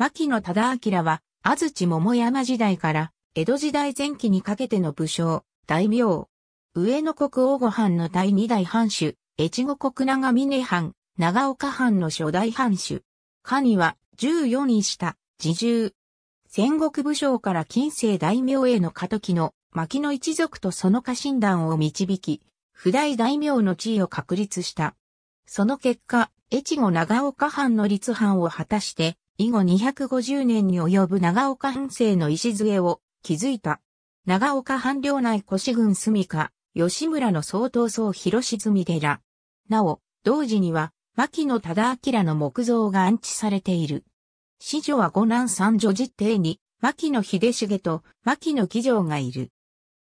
牧野忠明は、安土桃山時代から、江戸時代前期にかけての武将、大名。上野国王御藩の第二代藩主、越後国長峰藩、長岡藩の初代藩主。下には、十四位下、自重。戦国武将から近世大名への過渡期の、牧野一族とその家臣団を導き、譜代大名の地位を確立した。その結果、越後長岡藩の立藩を果たして、以後250年に及ぶ長岡藩政の礎を築いた。長岡藩領内越郡住家、吉村の総統総広住寺。なお、同時には、牧野忠明の木造が安置されている。子女は五男三女実定に、牧野秀重と牧野紀城がいる。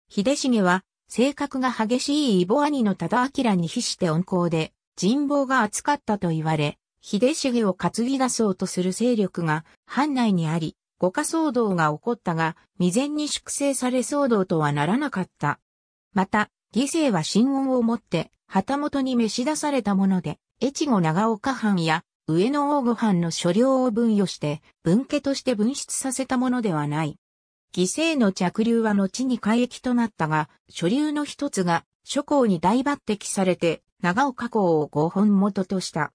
秀重は、性格が激しいイボ兄の忠明に比して温厚で、人望が厚かったと言われ、秀重を担ぎ出そうとする勢力が藩内にあり、五家騒動が起こったが、未然に粛清され騒動とはならなかった。また、義政は新音をもって、旗本に召し出されたもので、越後長岡藩や上野大御藩の所領を分与して、分家として分出させたものではない。犠牲の着流は後に海役となったが、所流の一つが諸侯に大抜擢されて、長岡港を合本元とした。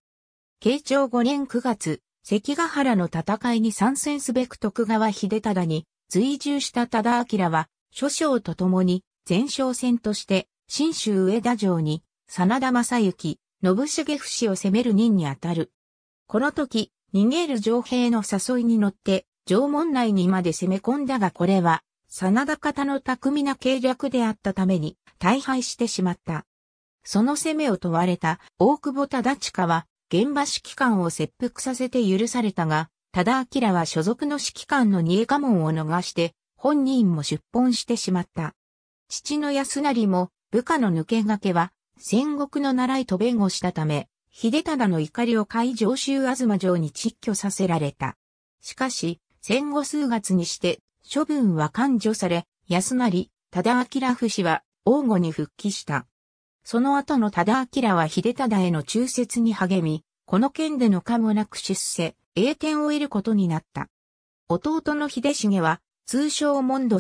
慶長5年9月、関ヶ原の戦いに参戦すべく徳川秀忠に追従した忠明は、諸将と共に前哨戦として、新州上田城に、真田正幸、信重死を攻める任にあたる。この時、逃げる城兵の誘いに乗って、城門内にまで攻め込んだがこれは、真田方の巧みな計略であったために、大敗してしまった。その攻めを問われた大久保忠親は、現場指揮官を切腹させて許されたが、多田明は所属の指揮官の二家門を逃して、本人も出奔してしまった。父の安成も、部下の抜け駆けは、戦国の習いと弁護したため、秀忠の怒りを海上州東城に窒居させられた。しかし、戦後数月にして、処分は勘除され、安成、忠明不死は、王語に復帰した。その後の忠明は秀忠への忠説に励み、この件での可もなく出世、栄転を得ることになった。弟の秀重は、通称モンド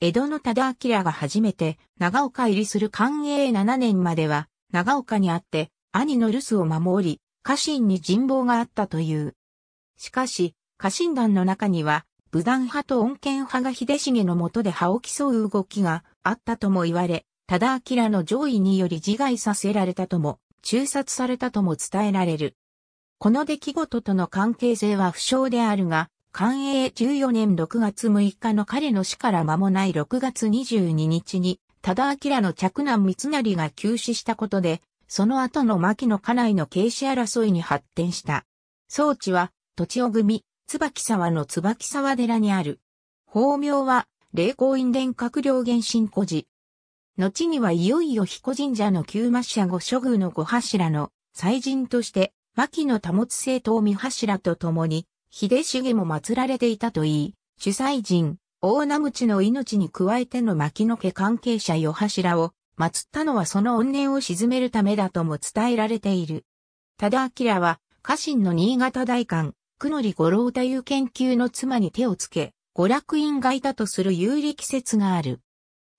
江戸の忠明が初めて長岡入りする寛永7年までは、長岡にあって、兄の留守を守り、家臣に人望があったという。しかし、家臣団の中には、武断派と恩恵派が秀重のもとで歯を競う動きがあったとも言われ、忠明の上位により自害させられたとも、中殺されたとも伝えられる。この出来事との関係性は不詳であるが、寛永14年6月6日の彼の死から間もない6月22日に、忠明の嫡男三成が急死したことで、その後の牧野家内の軽視争いに発展した。装置は、土地を組、椿沢の椿沢寺にある。法名は、霊光院伝閣僚原神古寺、後にはいよいよ彦神社の旧末社御所宮の御柱の祭神として、牧野保津正統御柱と共に、秀重も祀られていたといい、主祭神、大名口の命に加えての牧野家関係者与柱を祀ったのはその怨念を鎮めるためだとも伝えられている。ただ明は、家臣の新潟大官、久則五郎太夫研究の妻に手をつけ、娯楽院がいたとする有力説がある。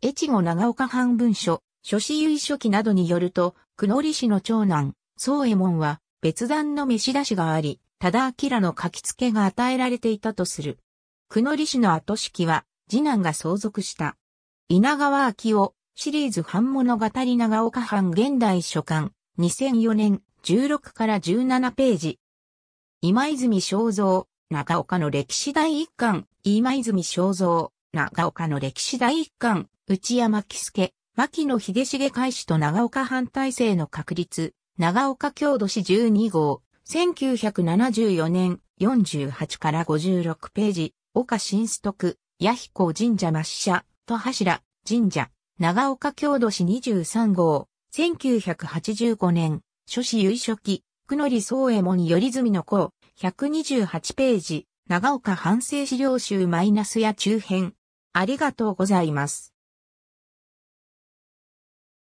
越後長岡藩文書、諸子由書記などによると、久野利氏の長男、宗右衛門は、別段の召し出しがあり、多田明の書き付けが与えられていたとする。久野利氏の後式は、次男が相続した。稲川明夫、シリーズ版物語長岡藩現代書館、2004年16から17ページ。今泉正蔵、中岡の歴史第一巻、今泉正蔵、長岡の歴史第一巻、内山喜助、牧野秀重開始と長岡反体制の確立、長岡郷土史12号、1974年48から56ページ、岡新徳、弥彦神社抹社、戸柱、神社、長岡郷土史23号、1985年、諸子由書記、久里宗右衛門頼住の子、128ページ、長岡反省資料集マイナスや中編、ありがとうございます。